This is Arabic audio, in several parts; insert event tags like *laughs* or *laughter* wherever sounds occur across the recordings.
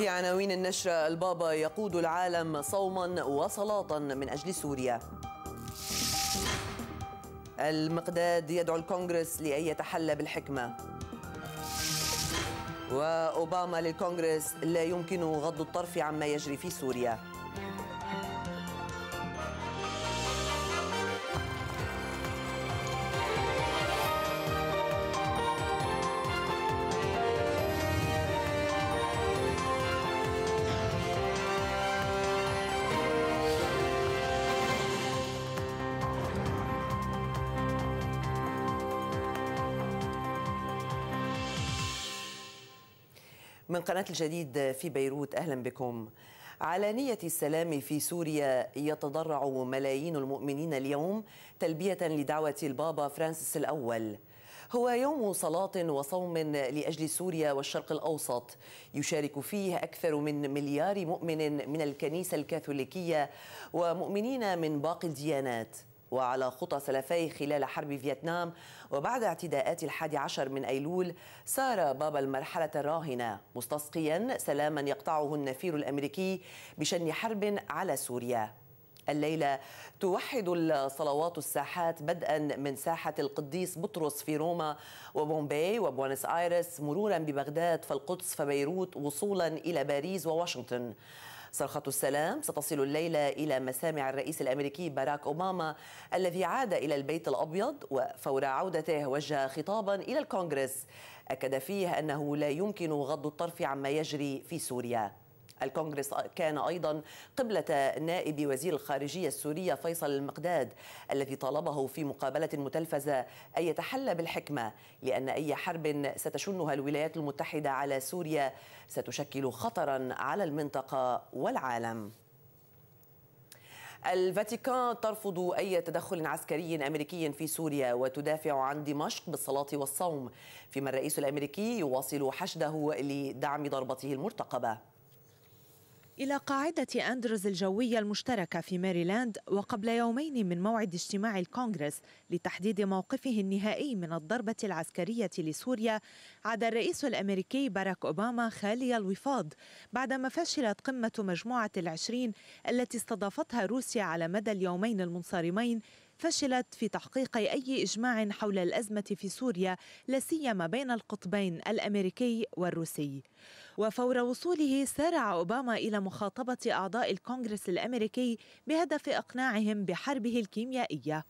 في عناوين النشرة البابا يقود العالم صوما وصلاة من أجل سوريا المقداد يدعو الكونغرس لأن يتحلى بالحكمة وأوباما للكونغرس لا يمكن غض الطرف عما يجري في سوريا من قناة الجديد في بيروت أهلا بكم على نية السلام في سوريا يتضرع ملايين المؤمنين اليوم تلبية لدعوة البابا فرانسيس الأول هو يوم صلاة وصوم لأجل سوريا والشرق الأوسط يشارك فيه أكثر من مليار مؤمن من الكنيسة الكاثوليكية ومؤمنين من باقي الديانات وعلى خطى سلفيه خلال حرب فيتنام وبعد اعتداءات الحادي عشر من أيلول سار بابا المرحلة الراهنة مستسقيا سلاما يقطعه النفير الأمريكي بشن حرب على سوريا الليلة توحد الصلوات الساحات بدءا من ساحة القديس بطرس في روما وبومباي وبونس آيرس مرورا ببغداد فالقدس فبيروت وصولا إلى باريس وواشنطن صرخة السلام ستصل الليلة إلى مسامع الرئيس الأمريكي باراك أوباما الذي عاد إلى البيت الأبيض وفور عودته وجه خطابا إلى الكونغرس أكد فيه أنه لا يمكن غض الطرف عما يجري في سوريا الكونغرس كان أيضا قبلة نائب وزير الخارجية السورية فيصل المقداد الذي طالبه في مقابلة متلفزة أن يتحلى بالحكمة لأن أي حرب ستشنها الولايات المتحدة على سوريا ستشكل خطرا على المنطقة والعالم الفاتيكان ترفض أي تدخل عسكري أمريكي في سوريا وتدافع عن دمشق بالصلاة والصوم فيما الرئيس الأمريكي يواصل حشده لدعم ضربته المرتقبة إلى قاعدة أندرز الجوية المشتركة في ماريلاند وقبل يومين من موعد اجتماع الكونغرس لتحديد موقفه النهائي من الضربة العسكرية لسوريا عاد الرئيس الأمريكي باراك أوباما خالي الوفاض بعدما فشلت قمة مجموعة العشرين التي استضافتها روسيا على مدى اليومين المنصرمين فشلت في تحقيق اي اجماع حول الازمه في سوريا لاسيما بين القطبين الامريكي والروسي وفور وصوله سارع أوباما إلى مخاطبة أعضاء الكونغرس الأمريكي بهدف إقناعهم بحربه الكيميائية.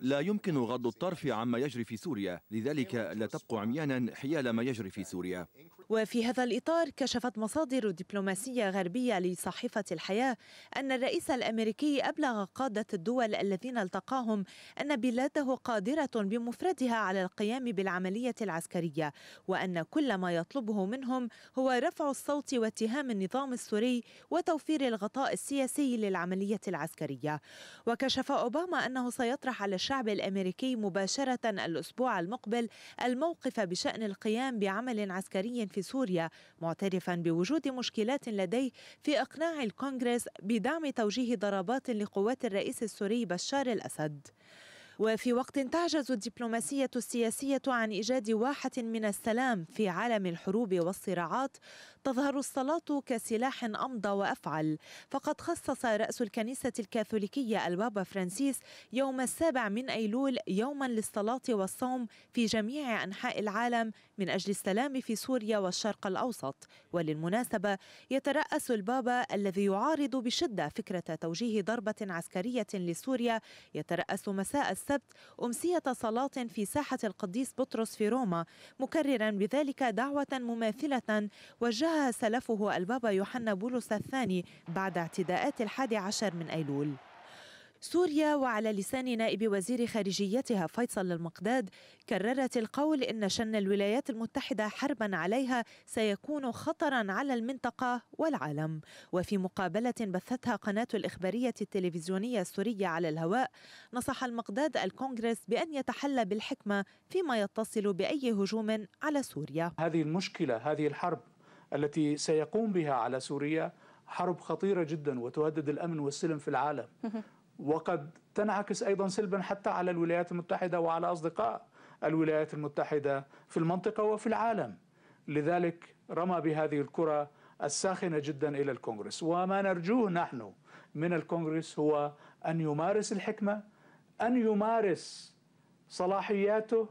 لا يمكن غض الطرف عما يجري في سوريا لذلك لا تبقوا عميانا حيال ما يجري في سوريا وفي هذا الإطار كشفت مصادر دبلوماسية غربية لصحيفة الحياة أن الرئيس الأمريكي أبلغ قادة الدول الذين التقاهم أن بلاده قادرة بمفردها على القيام بالعملية العسكرية وأن كل ما يطلبه منهم هو رفع الصوت واتهام النظام السوري وتوفير الغطاء السياسي للعملية العسكرية وكشف أوباما أنه سيطرح على الشعب الامريكي مباشره الاسبوع المقبل الموقف بشان القيام بعمل عسكري في سوريا معترفا بوجود مشكلات لديه في اقناع الكونغرس بدعم توجيه ضربات لقوات الرئيس السوري بشار الاسد وفي وقت تعجز الدبلوماسية السياسية عن إيجاد واحة من السلام في عالم الحروب والصراعات تظهر الصلاة كسلاح أمضى وأفعل فقد خصص رأس الكنيسة الكاثوليكية البابا فرانسيس يوم السابع من أيلول يوما للصلاة والصوم في جميع أنحاء العالم من أجل السلام في سوريا والشرق الأوسط وللمناسبة يترأس البابا الذي يعارض بشدة فكرة توجيه ضربة عسكرية لسوريا يترأس مساء السبت أمسية صلاة في ساحة القديس بطرس في روما مكررا بذلك دعوة مماثلة وجهها سلفه البابا يوحنا بولس الثاني بعد اعتداءات الحادي عشر من أيلول سوريا وعلى لسان نائب وزير خارجيتها فيصل المقداد كررت القول ان شن الولايات المتحده حربا عليها سيكون خطرا على المنطقه والعالم وفي مقابله بثتها قناه الاخباريه التلفزيونيه السوريه على الهواء نصح المقداد الكونغرس بان يتحلى بالحكمه فيما يتصل باي هجوم على سوريا هذه المشكله هذه الحرب التي سيقوم بها على سوريا حرب خطيره جدا وتهدد الامن والسلم في العالم *laughs* وقد تنعكس ايضا سلبا حتى على الولايات المتحده وعلى اصدقاء الولايات المتحده في المنطقه وفي العالم لذلك رمى بهذه الكره الساخنه جدا الى الكونغرس وما نرجوه نحن من الكونغرس هو ان يمارس الحكمه ان يمارس صلاحياته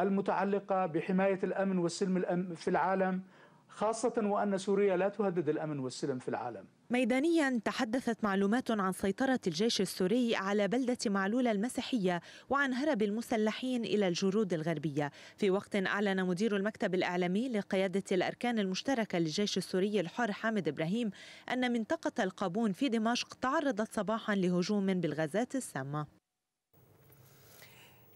المتعلقه بحمايه الامن والسلم في العالم خاصه وان سوريا لا تهدد الامن والسلم في العالم ميدانيا تحدثت معلومات عن سيطرة الجيش السوري على بلدة معلولة المسيحية وعن هرب المسلحين إلى الجرود الغربية في وقت أعلن مدير المكتب الإعلامي لقيادة الأركان المشتركة للجيش السوري الحر حامد إبراهيم أن منطقة القابون في دمشق تعرضت صباحا لهجوم بالغازات السامة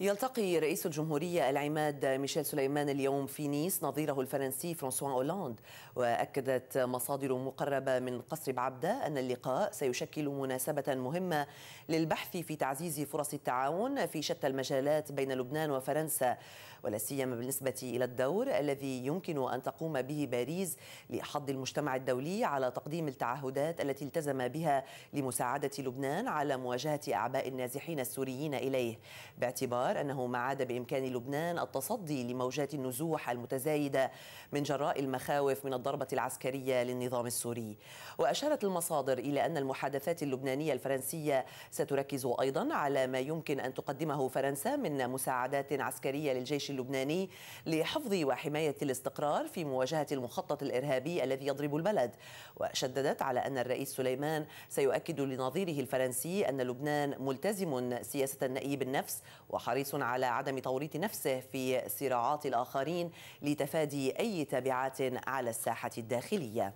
يلتقي رئيس الجمهورية العماد ميشيل سليمان اليوم في نيس نظيره الفرنسي فرانسوا أولاند وأكدت مصادر مقربة من قصر بعبدة أن اللقاء سيشكل مناسبة مهمة للبحث في تعزيز فرص التعاون في شتى المجالات بين لبنان وفرنسا ولا سيما بالنسبة إلى الدور الذي يمكن أن تقوم به باريس لحض المجتمع الدولي على تقديم التعهدات التي التزم بها لمساعدة لبنان على مواجهة أعباء النازحين السوريين إليه باعتبار الاخبار أنه ما عاد بإمكان لبنان التصدي لموجات النزوح المتزايدة من جراء المخاوف من الضربة العسكرية للنظام السوري وأشارت المصادر إلى أن المحادثات اللبنانية الفرنسية ستركز أيضا على ما يمكن أن تقدمه فرنسا من مساعدات عسكرية للجيش اللبناني لحفظ وحماية الاستقرار في مواجهة المخطط الإرهابي الذي يضرب البلد وشددت على أن الرئيس سليمان سيؤكد لنظيره الفرنسي أن لبنان ملتزم سياسة النئي بالنفس وحرب حريص على عدم توريط نفسه في صراعات الآخرين لتفادي أي تبعات على الساحة الداخلية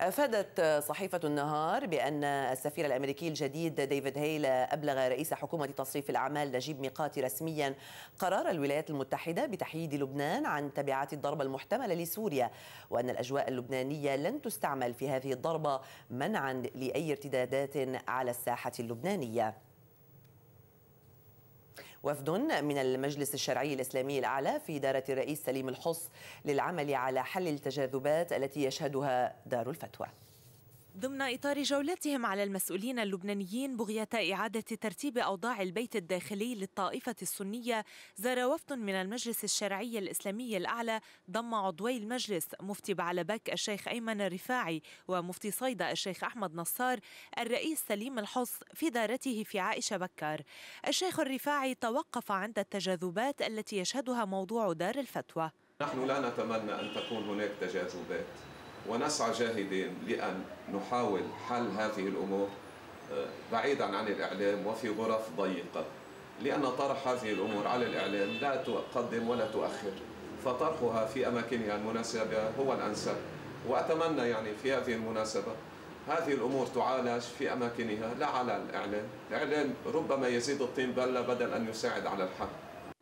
افادت صحيفه النهار بان السفير الامريكي الجديد ديفيد هيل ابلغ رئيس حكومه تصريف الاعمال نجيب ميقاتي رسميا قرار الولايات المتحده بتحييد لبنان عن تبعات الضربه المحتمله لسوريا وان الاجواء اللبنانيه لن تستعمل في هذه الضربه منعا لاي ارتدادات على الساحه اللبنانيه وفد من المجلس الشرعي الإسلامي الأعلى في إدارة الرئيس سليم الحص للعمل على حل التجاذبات التي يشهدها دار الفتوى ضمن إطار جولاتهم على المسؤولين اللبنانيين بغية إعادة ترتيب أوضاع البيت الداخلي للطائفة السنية زار وفد من المجلس الشرعي الإسلامي الأعلى ضم عضوي المجلس مفتي بعلبك الشيخ أيمن الرفاعي ومفتي صيدا الشيخ أحمد نصار الرئيس سليم الحص في دارته في عائشة بكار الشيخ الرفاعي توقف عند التجاذبات التي يشهدها موضوع دار الفتوى نحن لا نتمنى أن تكون هناك تجاذبات ونسعى جاهدين لأن نحاول حل هذه الأمور آه، بعيدا عن الإعلام وفي غرف ضيقة لأن طرح هذه الأمور على الإعلام لا تقدم ولا تؤخر فطرحها في أماكنها المناسبة هو الأنسب وأتمنى يعني في هذه المناسبة هذه الأمور تعالج في أماكنها لا على الإعلام الإعلام ربما يزيد الطين بلة بدل أن يساعد على الحل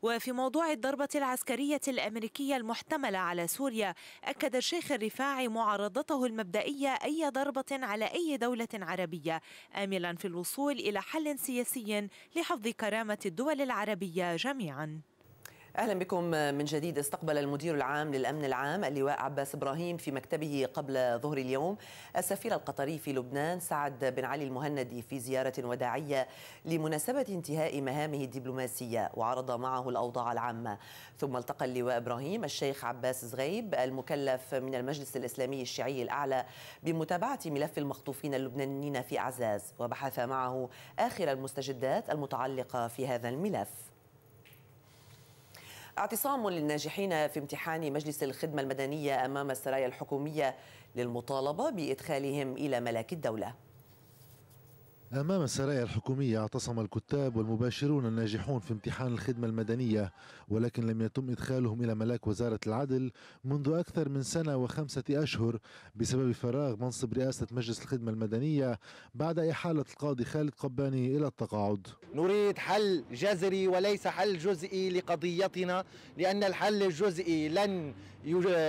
وفي موضوع الضربة العسكرية الأمريكية المحتملة على سوريا أكد الشيخ الرفاعي معارضته المبدئية أي ضربة على أي دولة عربية آملا في الوصول إلى حل سياسي لحفظ كرامة الدول العربية جميعاً اهلا بكم من جديد استقبل المدير العام للامن العام اللواء عباس ابراهيم في مكتبه قبل ظهر اليوم السفير القطري في لبنان سعد بن علي المهندي في زياره وداعيه لمناسبه انتهاء مهامه الدبلوماسيه وعرض معه الاوضاع العامه ثم التقى اللواء ابراهيم الشيخ عباس زغيب المكلف من المجلس الاسلامي الشيعي الاعلى بمتابعه ملف المخطوفين اللبنانيين في اعزاز وبحث معه اخر المستجدات المتعلقه في هذا الملف اعتصام للناجحين في امتحان مجلس الخدمة المدنية أمام السرايا الحكومية للمطالبة بإدخالهم إلى ملاك الدولة أمام السرايا الحكومية اعتصم الكتاب والمباشرون الناجحون في امتحان الخدمة المدنية ولكن لم يتم إدخالهم إلى ملاك وزارة العدل منذ أكثر من سنة وخمسة أشهر بسبب فراغ منصب رئاسة مجلس الخدمة المدنية بعد إحالة القاضي خالد قباني إلى التقاعد نريد حل جذري وليس حل جزئي لقضيتنا لأن الحل الجزئي لن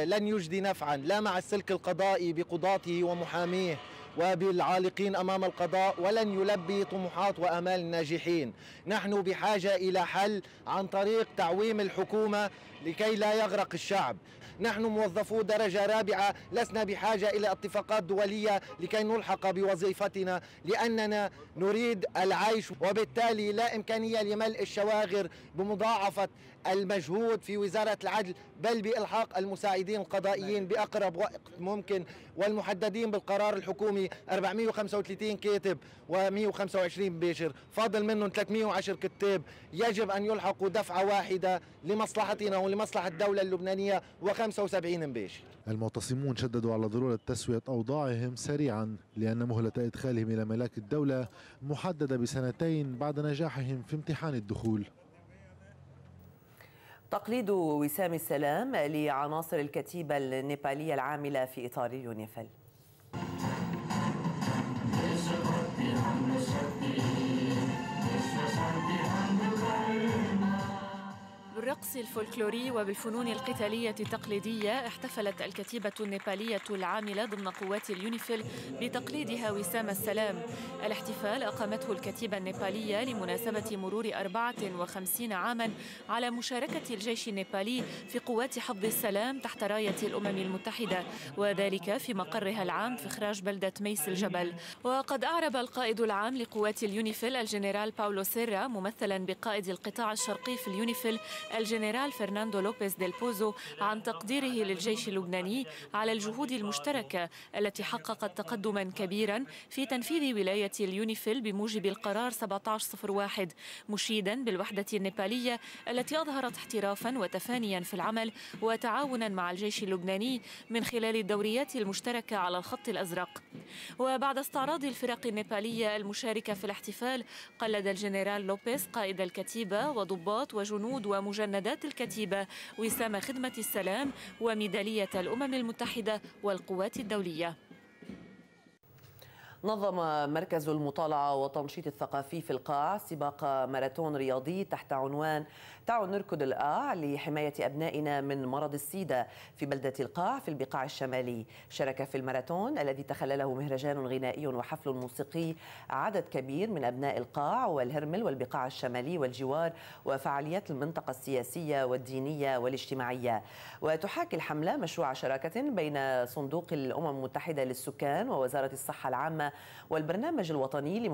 لن يجدي نفعا لا مع السلك القضائي بقضاته ومحاميه وبالعالقين امام القضاء ولن يلبي طموحات وامال الناجحين، نحن بحاجه الى حل عن طريق تعويم الحكومه لكي لا يغرق الشعب، نحن موظفو درجه رابعه لسنا بحاجه الى اتفاقات دوليه لكي نلحق بوظيفتنا لاننا نريد العيش وبالتالي لا امكانيه لملء الشواغر بمضاعفه المجهود في وزارة العدل بل بإلحاق المساعدين القضائيين بأقرب وقت ممكن والمحددين بالقرار الحكومي 435 كاتب و125 باشر فاضل منهم 310 كتاب يجب أن يلحقوا دفعة واحدة لمصلحتنا ولمصلحة الدولة اللبنانية و75 بيشر المعتصمون شددوا على ضرورة تسوية أوضاعهم سريعا لأن مهلة إدخالهم إلى ملاك الدولة محددة بسنتين بعد نجاحهم في امتحان الدخول تقليد وسام السلام لعناصر الكتيبة النيبالية العاملة في إطار يونيفل بالرقص الفولكلوري وبالفنون القتالية التقليدية احتفلت الكتيبة النيبالية العاملة ضمن قوات اليونيفيل بتقليدها وسام السلام الاحتفال أقامته الكتيبة النيبالية لمناسبة مرور 54 عاما على مشاركة الجيش النيبالي في قوات حفظ السلام تحت راية الأمم المتحدة وذلك في مقرها العام في إخراج بلدة ميس الجبل وقد أعرب القائد العام لقوات اليونيفيل الجنرال باولو سيرا ممثلا بقائد القطاع الشرقي في اليونيفيل الجنرال فرناندو لوبيز ديل بوزو عن تقديره للجيش اللبناني على الجهود المشتركة التي حققت تقدما كبيرا في تنفيذ ولاية اليونيفيل بموجب القرار 1701 مشيدا بالوحدة النيبالية التي أظهرت احترافا وتفانيا في العمل وتعاونا مع الجيش اللبناني من خلال الدوريات المشتركة على الخط الأزرق وبعد استعراض الفرق النيبالية المشاركة في الاحتفال قلد الجنرال لوبيز قائد الكتيبة وضباط وجنود ومجاهدين مجندات الكتيبة وسام خدمة السلام وميدالية الأمم المتحدة والقوات الدولية نظم مركز المطالعة والتنشيط الثقافي في القاع سباق ماراثون رياضي تحت عنوان تعوا نركض القاع لحماية أبنائنا من مرض السيدا في بلدة القاع في البقاع الشمالي شارك في الماراثون الذي تخلله مهرجان غنائي وحفل موسيقي عدد كبير من أبناء القاع والهرمل والبقاع الشمالي والجوار وفعاليات المنطقة السياسية والدينية والاجتماعية وتحاكي الحملة مشروع شراكة بين صندوق الأمم المتحدة للسكان ووزارة الصحة العامة والبرنامج الوطني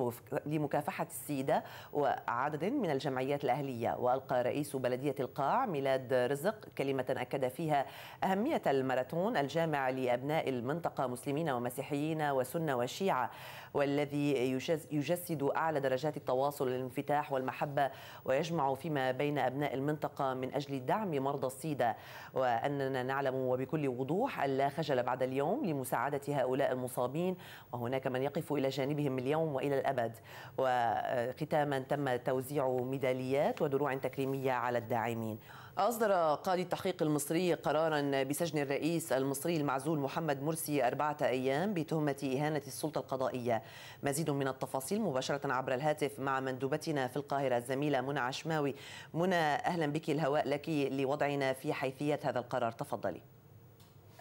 لمكافحة السيدة وعدد من الجمعيات الأهلية وألقى رئيس بلدية القاع ميلاد رزق كلمة أكد فيها أهمية الماراثون الجامع لأبناء المنطقة مسلمين ومسيحيين وسنة وشيعة والذي يجسد أعلى درجات التواصل والانفتاح والمحبة ويجمع فيما بين أبناء المنطقة من أجل دعم مرضى السيدة وأننا نعلم وبكل وضوح أن لا خجل بعد اليوم لمساعدة هؤلاء المصابين وهناك من يقف إلى جانبهم اليوم وإلى الأبد وختاما تم توزيع ميداليات ودروع تكريمية على الداعمين أصدر قاضي التحقيق المصري قرارا بسجن الرئيس المصري المعزول محمد مرسي أربعة أيام بتهمة إهانة السلطة القضائية مزيد من التفاصيل مباشرة عبر الهاتف مع مندوبتنا في القاهرة الزميلة منى عشماوي منى أهلا بك الهواء لك لوضعنا في حيثية هذا القرار تفضلي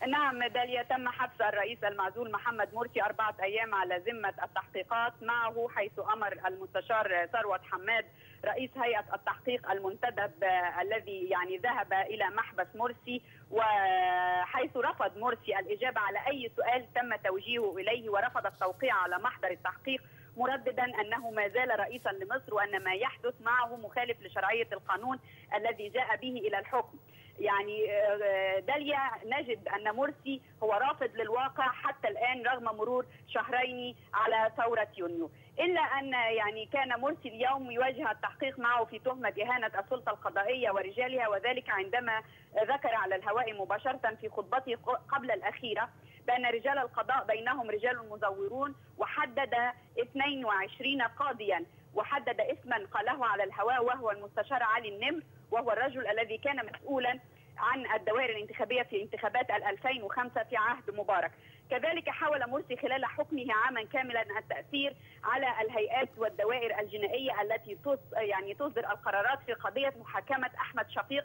نعم داليا تم حبس الرئيس المعزول محمد مرسي أربعة أيام على ذمة التحقيقات معه حيث أمر المستشار ثروت حماد رئيس هيئة التحقيق المنتدب آه، الذي يعني ذهب إلى محبس مرسي وحيث رفض مرسي الإجابة على أي سؤال تم توجيهه إليه ورفض التوقيع على محضر التحقيق مرددا انه ما زال رئيسا لمصر وان ما يحدث معه مخالف لشرعيه القانون الذي جاء به الى الحكم، يعني آه، داليا نجد ان مرسي هو رافض للواقع حتى الان رغم مرور شهرين على ثوره يونيو الا ان يعني كان مرسي اليوم يواجه التحقيق معه في تهمه اهانه السلطه القضائيه ورجالها وذلك عندما ذكر على الهواء مباشره في خطبته قبل الاخيره بان رجال القضاء بينهم رجال مزورون وحدد 22 قاضيا وحدد اسما قاله على الهواء وهو المستشار علي النمر وهو الرجل الذي كان مسؤولا عن الدوائر الانتخابيه في انتخابات 2005 في عهد مبارك. كذلك حاول مرسي خلال حكمه عاما كاملا التاثير على الهيئات والدوائر الجنائيه التي يعني تصدر القرارات في قضيه محاكمه احمد شقيق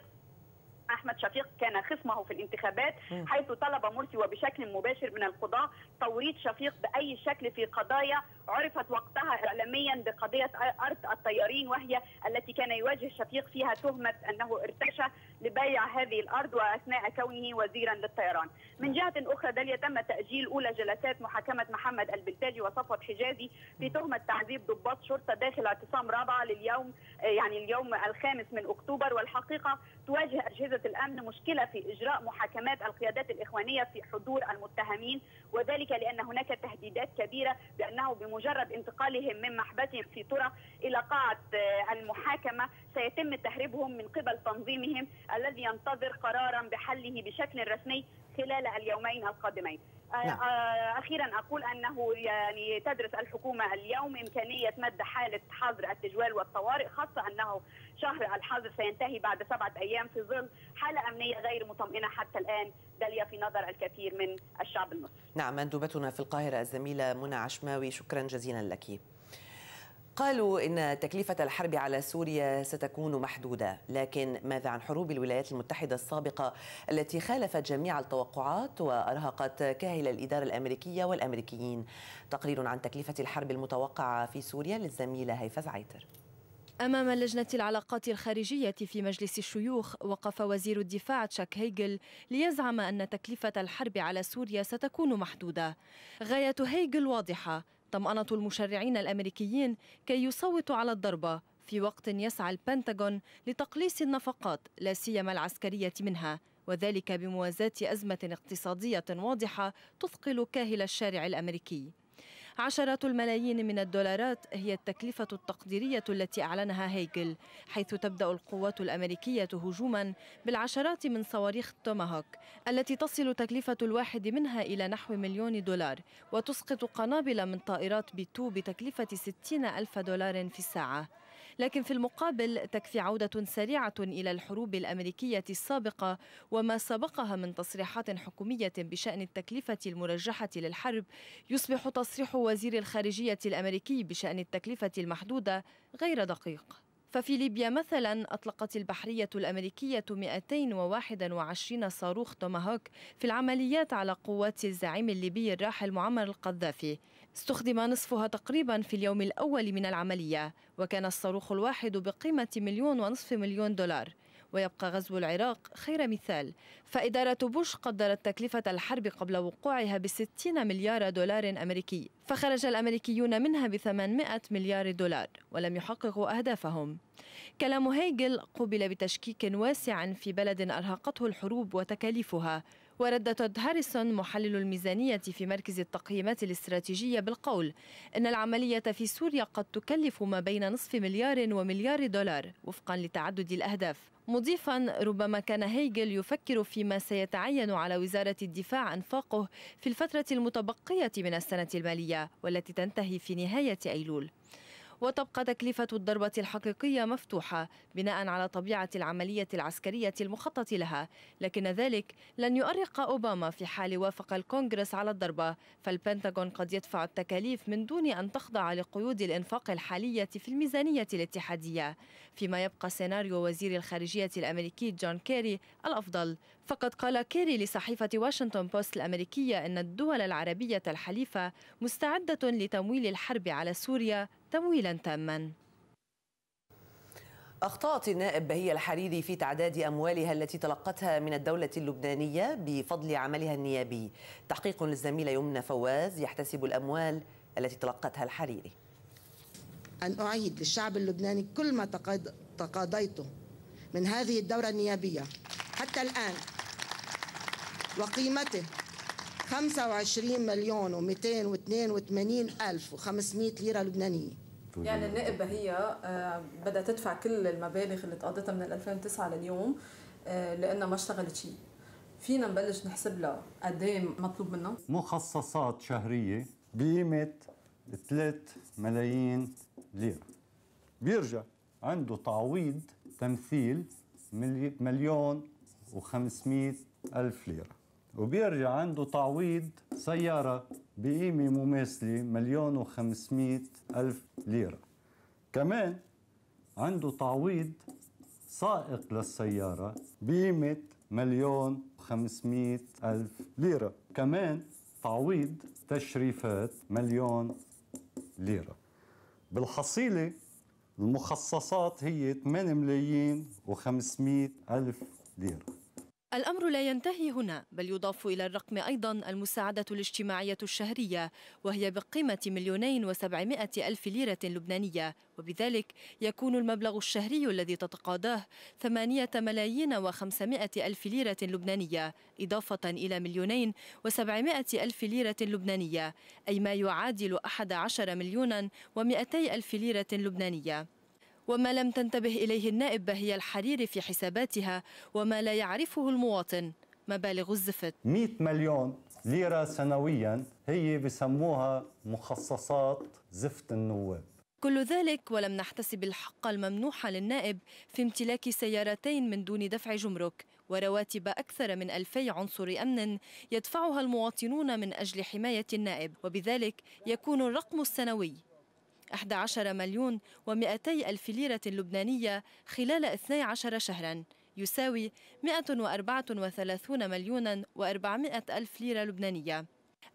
احمد شفيق كان خصمه في الانتخابات حيث طلب مرسي وبشكل مباشر من القضاه توريط شفيق باي شكل في قضايا عرفت وقتها اعلاميا بقضيه ارض الطيارين وهي التي كان يواجه شفيق فيها تهمه انه ارتشى لبيع هذه الارض واثناء كونه وزيرا للطيران. من نعم. جهه اخرى داليا تم تاجيل اولى جلسات محاكمه محمد البلتاجي وصفوت حجازي في نعم. تهمه تعذيب ضباط شرطه داخل اعتصام رابعه لليوم آه، يعني اليوم الخامس من اكتوبر والحقيقه تواجه اجهزه الامن مشكله في اجراء محاكمات القيادات الاخوانيه في حضور المتهمين وذلك لان هناك تهديدات كبيره بانه بمجرد انتقالهم من محبسهم في ترى الى قاعه آه، المحاكمه سيتم تهريبهم من قبل تنظيمهم الذي ينتظر قرارا بحله بشكل رسمي خلال اليومين القادمين آه، نعم. آه، اخيرا اقول انه يعني تدرس الحكومه اليوم امكانيه مد حاله حظر التجوال والطوارئ خاصه انه شهر الحظر سينتهي بعد سبعه ايام في ظل حاله امنيه غير مطمئنه حتى الان داليه في نظر الكثير من الشعب المصري. نعم مندوبتنا في القاهره الزميله منى عشماوي شكرا جزيلا لك. قالوا ان تكلفه الحرب على سوريا ستكون محدوده لكن ماذا عن حروب الولايات المتحده السابقه التي خالفت جميع التوقعات وارهقت كاهل الاداره الامريكيه والامريكيين تقرير عن تكلفه الحرب المتوقعه في سوريا للزميله هيفا زعيتر أمام لجنة العلاقات الخارجية في مجلس الشيوخ وقف وزير الدفاع تشاك هيجل ليزعم أن تكلفة الحرب على سوريا ستكون محدودة غاية هيجل واضحة طمأنة المشرعين الأمريكيين كي يصوتوا على الضربة في وقت يسعى البنتاغون لتقليص النفقات لا سيما العسكرية منها وذلك بموازاة أزمة اقتصادية واضحة تثقل كاهل الشارع الأمريكي عشرات الملايين من الدولارات هي التكلفة التقديرية التي أعلنها هيجل حيث تبدأ القوات الأمريكية هجوما بالعشرات من صواريخ توماهوك التي تصل تكلفة الواحد منها إلى نحو مليون دولار وتسقط قنابل من طائرات بي 2 بتكلفة 60 ألف دولار في الساعة لكن في المقابل تكفي عودة سريعة إلى الحروب الأمريكية السابقة وما سبقها من تصريحات حكومية بشأن التكلفة المرجحة للحرب يصبح تصريح وزير الخارجية الأمريكي بشأن التكلفة المحدودة غير دقيق ففي ليبيا مثلا أطلقت البحرية الأمريكية 221 صاروخ توماهوك في العمليات على قوات الزعيم الليبي الراحل معمر القذافي استخدم نصفها تقريبا في اليوم الأول من العملية وكان الصاروخ الواحد بقيمة مليون ونصف مليون دولار ويبقى غزو العراق خير مثال فإدارة بوش قدرت تكلفة الحرب قبل وقوعها ب 60 مليار دولار أمريكي فخرج الأمريكيون منها ب 800 مليار دولار ولم يحققوا أهدافهم كلام هيجل قُبل بتشكيك واسع في بلد أرهقته الحروب وتكاليفها ورد تود هاريسون محلل الميزانية في مركز التقييمات الاستراتيجية بالقول إن العملية في سوريا قد تكلف ما بين نصف مليار ومليار دولار وفقا لتعدد الأهداف مضيفا ربما كان هيجل يفكر فيما سيتعين على وزارة الدفاع أنفاقه في الفترة المتبقية من السنة المالية والتي تنتهي في نهاية أيلول وتبقى تكلفة الضربة الحقيقية مفتوحة بناء على طبيعة العملية العسكرية المخطط لها لكن ذلك لن يؤرق أوباما في حال وافق الكونغرس على الضربة فالبنتاغون قد يدفع التكاليف من دون أن تخضع لقيود الإنفاق الحالية في الميزانية الاتحادية فيما يبقى سيناريو وزير الخارجية الأمريكي جون كيري الأفضل فقد قال كيري لصحيفة واشنطن بوست الأمريكية أن الدول العربية الحليفة مستعدة لتمويل الحرب على سوريا تمويلا تاما أخطأت النائب بهية الحريري في تعداد أموالها التي تلقتها من الدولة اللبنانية بفضل عملها النيابي تحقيق للزميلة يمنى فواز يحتسب الأموال التي تلقتها الحريري أن أعيد للشعب اللبناني كل ما تقاضيته من هذه الدورة النيابية حتى الآن وقيمته 25 مليون و282 ألف و500 ليرة لبنانية يعني النقبة هي آه، بدها تدفع كل المبالغ اللي تقضتها من 2009 لليوم آه، لأنها ما اشتغلت شيء فينا نبلش نحسب لها قد ايه مطلوب منها مخصصات شهرية بقيمة 3 ملايين ليرة بيرجع عنده تعويض تمثيل مليون و500 ألف ليرة وبيرجع عنده تعويض سيارة بقيمة مماثلة مليون وخمسمائة ألف ليرة كمان عنده تعويض سائق للسيارة بقيمة مليون وخمسمائة ألف ليرة كمان تعويض تشريفات مليون ليرة بالحصيلة المخصصات هي 8 ملايين و500 ألف ليرة الأمر لا ينتهي هنا بل يضاف إلى الرقم أيضا المساعدة الاجتماعية الشهرية وهي بقيمة مليونين وسبعمائة ألف ليرة لبنانية وبذلك يكون المبلغ الشهري الذي تتقاضاه ثمانية ملايين وخمسمائة ألف ليرة لبنانية إضافة إلى مليونين وسبعمائة ألف ليرة لبنانية أي ما يعادل أحد عشر مليونا ومئتي ألف ليرة لبنانية وما لم تنتبه إليه النائب بهي الحريري في حساباتها وما لا يعرفه المواطن مبالغ الزفت 100 مليون ليرة سنويا هي بسموها مخصصات زفت النواب كل ذلك ولم نحتسب الحق الممنوح للنائب في امتلاك سيارتين من دون دفع جمرك ورواتب أكثر من ألفي عنصر أمن يدفعها المواطنون من أجل حماية النائب وبذلك يكون الرقم السنوي 11 مليون و200 ألف ليرة لبنانية خلال 12 شهراً يساوي 134 مليونا و400 ألف ليرة لبنانية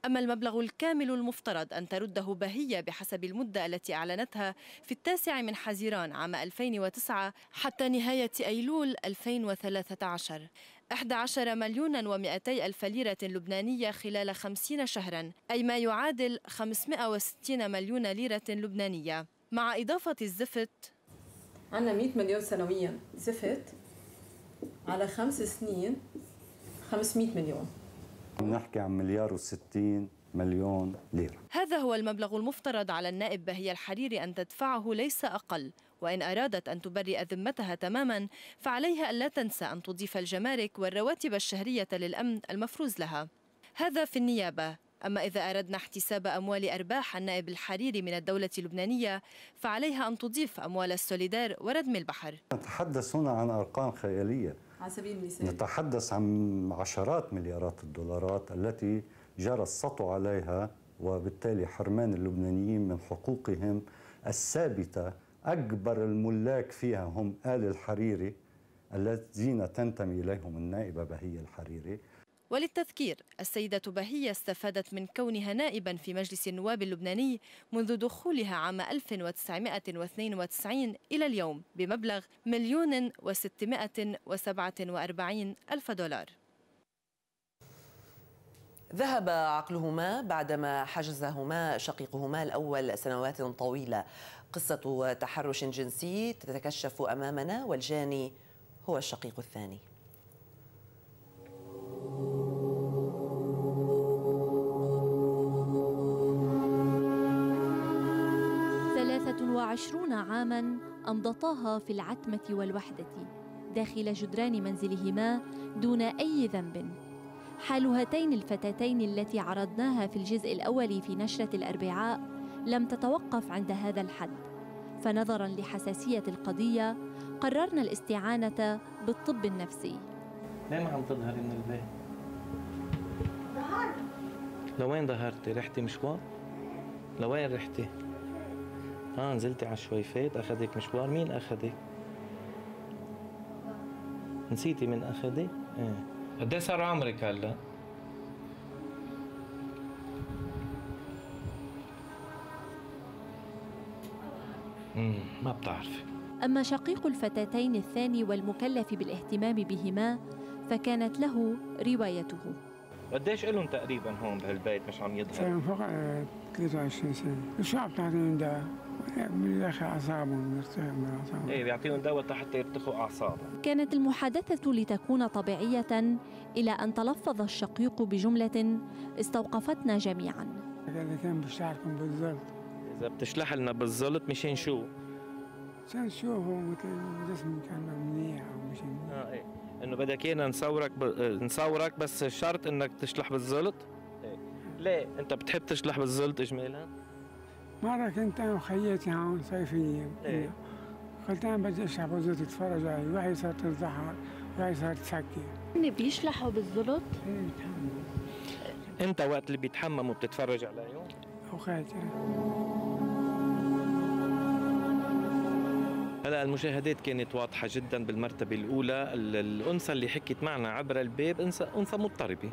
أما المبلغ الكامل المفترض أن ترده بهية بحسب المدة التي أعلنتها في التاسع من حزيران عام 2009 حتى نهاية أيلول 2013 11 مليون و200 ألف ليرة لبنانية خلال 50 شهرا أي ما يعادل 560 مليون ليرة لبنانية مع إضافة الزفت عندنا 100 مليون سنويا زفت على خمس سنين 500 مليون نحكي عن مليار و60 مليون ليرة هذا هو المبلغ المفترض على النائب بهي الحريري أن تدفعه ليس أقل وإن أرادت أن تبرئ ذمتها تماما فعليها ألا تنسى أن تضيف الجمارك والرواتب الشهرية للأمن المفروز لها هذا في النيابة أما إذا أردنا احتساب أموال أرباح النائب الحريري من الدولة اللبنانية فعليها أن تضيف أموال السوليدار وردم البحر نتحدث هنا عن أرقام خيالية على سبيل المثال نتحدث عن عشرات مليارات الدولارات التي جرى السطو عليها وبالتالي حرمان اللبنانيين من حقوقهم الثابته أكبر الملاك فيها هم آل الحريري الذين تنتمي إليهم النائبة بهية الحريري وللتذكير السيدة بهية استفادت من كونها نائبا في مجلس النواب اللبناني منذ دخولها عام 1992 إلى اليوم بمبلغ مليون وستمائة وسبعة وأربعين ألف دولار ذهب عقلهما بعدما حجزهما شقيقهما الأول سنوات طويلة قصة تحرش جنسي تتكشف أمامنا والجاني هو الشقيق الثاني ثلاثة وعشرون عاما أمضتاها في العتمة والوحدة داخل جدران منزلهما دون أي ذنب حال هاتين الفتاتين التي عرضناها في الجزء الأول في نشرة الأربعاء لم تتوقف عند هذا الحد فنظرا لحساسية القضية قررنا الاستعانة بالطب النفسي ليه ما عم تظهري من البيت؟ لوين ظهرتي؟ رحتي مشوار؟ لوين رحتي؟ اه نزلتي على الشويفات اخذك مشوار مين اخذك؟ نسيتي من اخذك؟ ايه قد صار عمرك هلا؟ ما بتعرفي أما شقيق الفتاتين الثاني والمكلف بالاهتمام بهما فكانت له روايته قديش لهم تقريبا هون بهالبيت مش عم يظهر؟ فوق 23 آه، سنة، شو عم تعطيهم دواء؟ بالاخر اعصابهم من اعصابهم ايه بيعطيهم دواء حتى يرتخوا اعصابهم كانت المحادثة لتكون طبيعية إلى أن تلفظ الشقيق بجملة استوقفتنا جميعا قال لي كان بشعركم بالظبط اذا بتشلح لنا بالزلط مشان شو؟ مشان شو هو مثل جسم كان منيح او مش منيح اه ايه انه بدك ايانا نصورك ب... آه، نصورك بس شرط انك تشلح بالزلط؟ ايه ليه؟ انت بتحب تشلح بالزلط اجمالا؟ مرة كنت انا وخيتي هون صيفية ايه قلت انا بدي اشلح بالزلط اتفرج علي وهي صارت تتزحر وهي صارت تسكر هن يعني بيشلحوا بالزلط؟ ايه بيتحمموا انت وقت اللي بيتحمموا بتتفرج عليهم؟ اوقات إيه. هلا المشاهدات كانت واضحه جدا بالمرتبه الاولى الانثى اللي حكت معنا عبر الباب انثى انثى مضطربه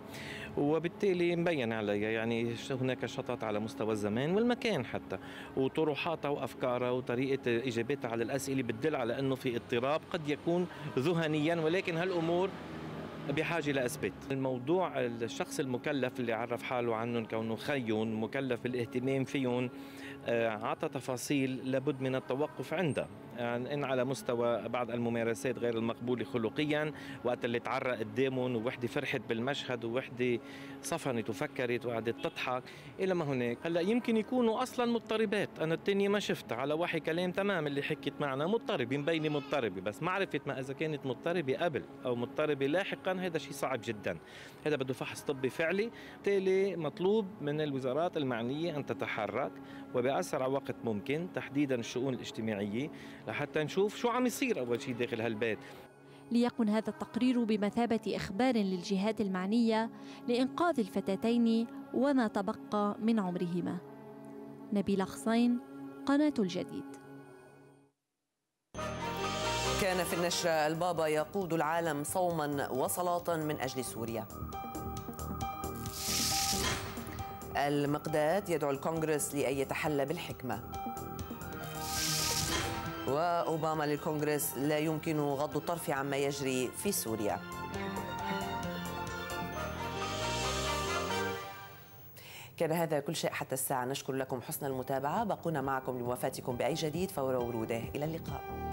وبالتالي مبين عليها يعني هناك شطط على مستوى الزمان والمكان حتى وطروحاتها وافكارها وطريقه اجابتها على الاسئله بتدل على انه في اضطراب قد يكون ذهنيا ولكن هالامور بحاجه لاثبات الموضوع الشخص المكلف اللي عرف حاله عنهم كونه خيون مكلف بالاهتمام فيهم آه، عطى تفاصيل لابد من التوقف عندها إن على مستوى بعض الممارسات غير المقبولة خلقيا وقت اللي تعرق قدامهم ووحدة فرحت بالمشهد ووحدة صفنت وفكرت وقعدت تضحك إلى ما هناك هلا يمكن يكونوا أصلا مضطربات أنا الثانيه ما شفتها على وحي كلام تمام اللي حكيت معنا مضطربة مبينة مضطربة بس معرفة ما إذا كانت مضطربة قبل أو مضطربة لاحقا هذا شيء صعب جدا هذا بده فحص طبي فعلي بالتالي مطلوب من الوزارات المعنية أن تتحرك وبأسرع وقت ممكن تحديدا الشؤون الاجتماعية لحتى نشوف شو عم يصير أول شيء داخل هالبيت ليكن هذا التقرير بمثابة إخبار للجهات المعنية لإنقاذ الفتاتين وما تبقى من عمرهما نبيل حسين قناة الجديد كان في النشرة البابا يقود العالم صوما وصلاة من أجل سوريا المقداد يدعو الكونغرس لأن يتحلى بالحكمة وأوباما للكونغرس لا يمكن غض الطرف عما يجري في سوريا كان هذا كل شيء حتى الساعة نشكر لكم حسن المتابعة بقونا معكم لموافاتكم بأي جديد فور وروده إلى اللقاء